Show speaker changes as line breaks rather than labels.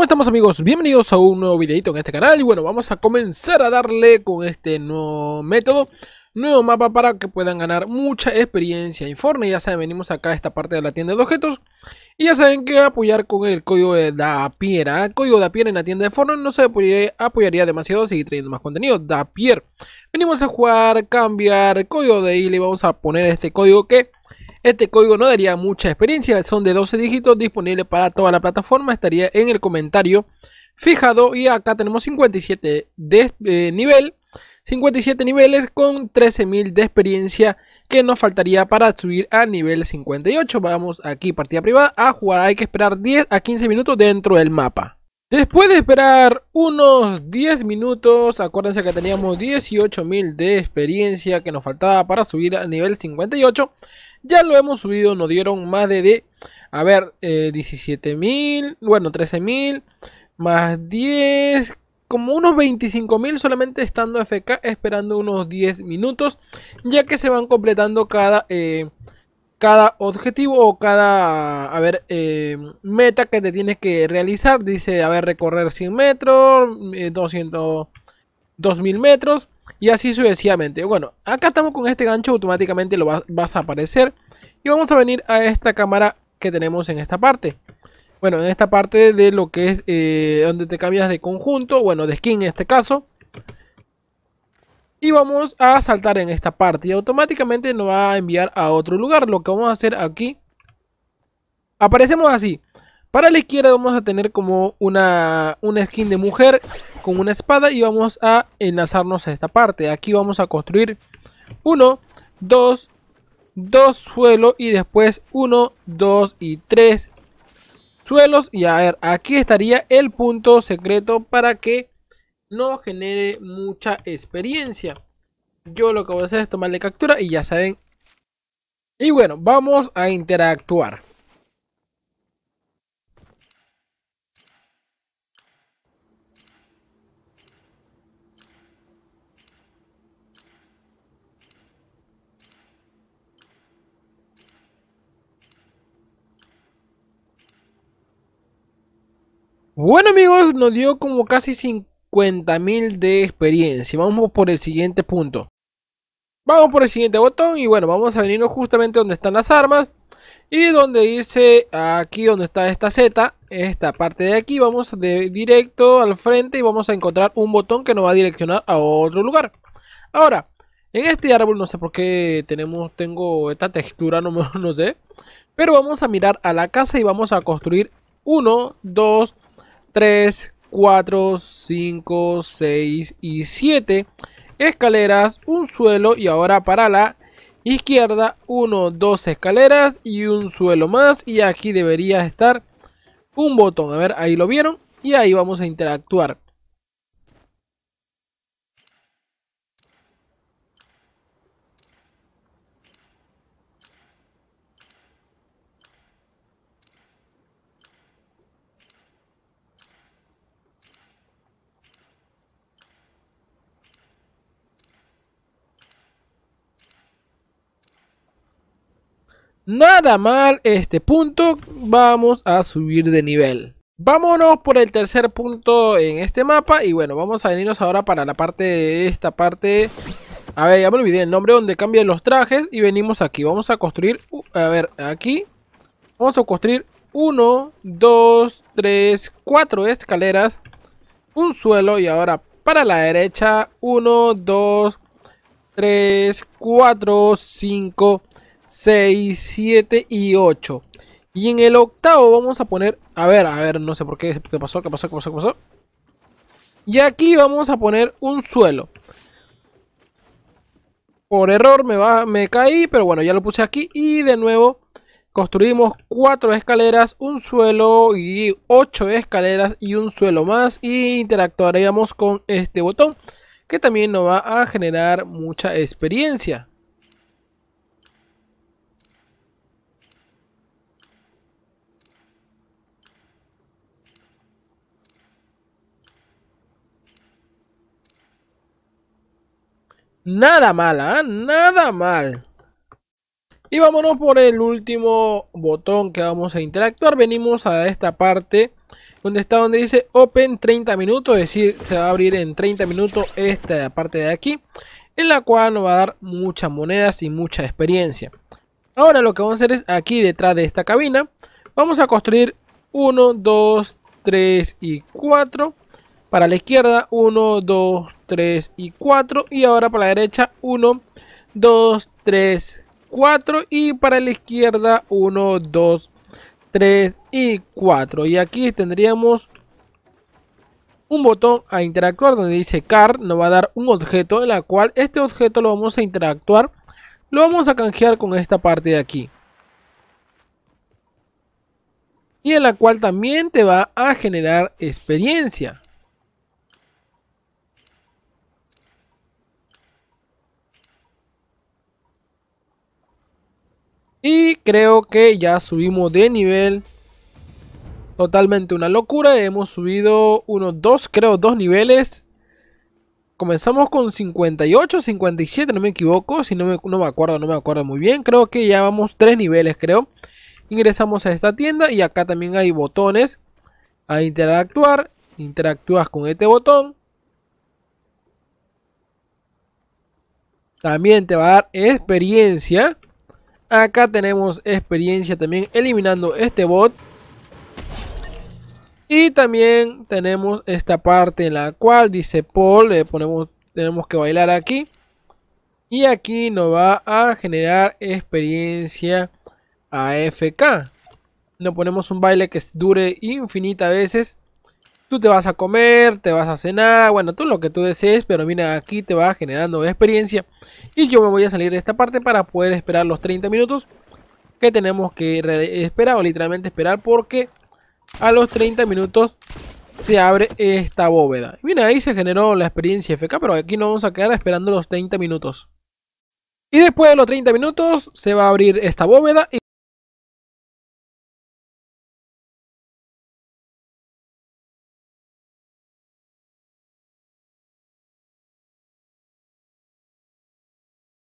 ¿Cómo estamos amigos? Bienvenidos a un nuevo videito en este canal y bueno, vamos a comenzar a darle con este nuevo método Nuevo mapa para que puedan ganar mucha experiencia en forma Ya saben, venimos acá a esta parte de la tienda de objetos Y ya saben que apoyar con el código de Dapier ¿ah? El código Dapier en la tienda de Fortnite no se apoyaría, apoyaría demasiado seguir trayendo más contenido Dapier Venimos a jugar, cambiar código de y vamos a poner este código que este código no daría mucha experiencia, son de 12 dígitos, disponible para toda la plataforma, estaría en el comentario fijado y acá tenemos 57 de eh, nivel, 57 niveles con 13.000 de experiencia que nos faltaría para subir a nivel 58. Vamos aquí partida privada a jugar, hay que esperar 10 a 15 minutos dentro del mapa. Después de esperar unos 10 minutos, acuérdense que teníamos 18.000 de experiencia que nos faltaba para subir al nivel 58. Ya lo hemos subido, nos dieron más de, de a ver, eh, bueno, 13.000 más 10, como unos 25.000 solamente estando FK, esperando unos 10 minutos, ya que se van completando cada, eh, objetivo o cada, eh, meta que te tienes que realizar. Dice, a ver, recorrer 100 metros, 200, eh, 2000 metros. Y así sucesivamente. Bueno, acá estamos con este gancho, automáticamente lo vas a aparecer. Y vamos a venir a esta cámara que tenemos en esta parte. Bueno, en esta parte de lo que es eh, donde te cambias de conjunto, bueno, de skin en este caso. Y vamos a saltar en esta parte y automáticamente nos va a enviar a otro lugar. Lo que vamos a hacer aquí, aparecemos así. Para la izquierda vamos a tener como una, skin de mujer con una espada y vamos a enlazarnos a esta parte. Aquí vamos a construir uno, dos, dos suelos y después uno, dos y tres suelos. Y a ver, aquí estaría el punto secreto para que no genere mucha experiencia. Yo lo que voy a hacer es tomarle captura y ya saben. Y bueno, vamos a interactuar. Bueno amigos, nos dio como casi 50.000 de experiencia. Vamos por el siguiente punto. Vamos por el siguiente botón y bueno, vamos a venirnos justamente donde están las armas. Y donde dice aquí donde está esta Z, esta parte de aquí, vamos de directo al frente y vamos a encontrar un botón que nos va a direccionar a otro lugar. Ahora, en este árbol no sé por qué tenemos, tengo esta textura, no, sé. Pero vamos a mirar a la casa y vamos a construir 1, 2, 3, 4, 5, 6 y 7 escaleras, un suelo y ahora para la izquierda 1, 2 escaleras y un suelo más y aquí debería estar un botón, a ver ahí lo vieron y ahí vamos a interactuar Nada mal este punto, vamos a subir de nivel. Vámonos por el tercer punto en este mapa y bueno, vamos a venirnos ahora para la parte de esta parte. A ver, ya me olvidé el nombre donde cambian los trajes y venimos aquí. Vamos a construir, uh, a ver, aquí. Vamos a construir 1, 2, 3, 4 escaleras, un suelo y ahora para la derecha 1, 2, 3, 4, 5, 6, 7 y 8. Y en el octavo vamos a poner... A ver, a ver, no sé por qué. ¿Qué pasó? ¿Qué pasó? ¿Qué pasó? ¿Qué pasó? Y aquí vamos a poner un suelo. Por error me, va, me caí, pero bueno, ya lo puse aquí. Y de nuevo construimos cuatro escaleras, un suelo y ocho escaleras y un suelo más. Y interactuaríamos con este botón que también nos va a generar mucha experiencia. Nada mal, ¿ah? Nada mal. Y vámonos por el último botón que vamos a interactuar. Venimos a esta parte donde está donde dice Open 30 minutos. Es decir, se va a abrir en 30 minutos esta parte de aquí. En la cual nos va a dar muchas monedas y mucha experiencia. Ahora lo que vamos a hacer es aquí detrás de esta cabina. Vamos a construir 1, 2, 3 y 4. Para la izquierda 1, 2, 3 3 y 4. Y ahora para la derecha 1, 2, 3, 4. Y para la izquierda 1, 2, 3 y 4. Y aquí tendríamos un botón a interactuar donde dice car. Nos va a dar un objeto en la cual este objeto lo vamos a interactuar. Lo vamos a canjear con esta parte de aquí y en la cual también te va a generar experiencia. Y creo que ya subimos de nivel. Totalmente una locura. Hemos subido unos dos, creo, dos niveles. Comenzamos con 58, 57, no me equivoco. Si no me, no me acuerdo, no me acuerdo muy bien. Creo que ya vamos tres niveles, creo. Ingresamos a esta tienda y acá también hay botones a interactuar. Interactúas con este botón. También te va a dar experiencia. Acá tenemos experiencia también eliminando este bot. Y también tenemos esta parte en la cual dice Paul, le ponemos, tenemos que bailar aquí. Y aquí nos va a generar experiencia AFK. Nos ponemos un baile que dure infinita veces. Tú te vas a comer, te vas a cenar, bueno, tú lo que tú desees, pero mira, aquí te va generando experiencia. Y yo me voy a salir de esta parte para poder esperar los 30 minutos que tenemos que esperar, o literalmente esperar, porque a los 30 minutos se abre esta bóveda. Mira, ahí se generó la experiencia FK, pero aquí no vamos a quedar esperando los 30 minutos. Y después de los 30 minutos se va a abrir esta bóveda y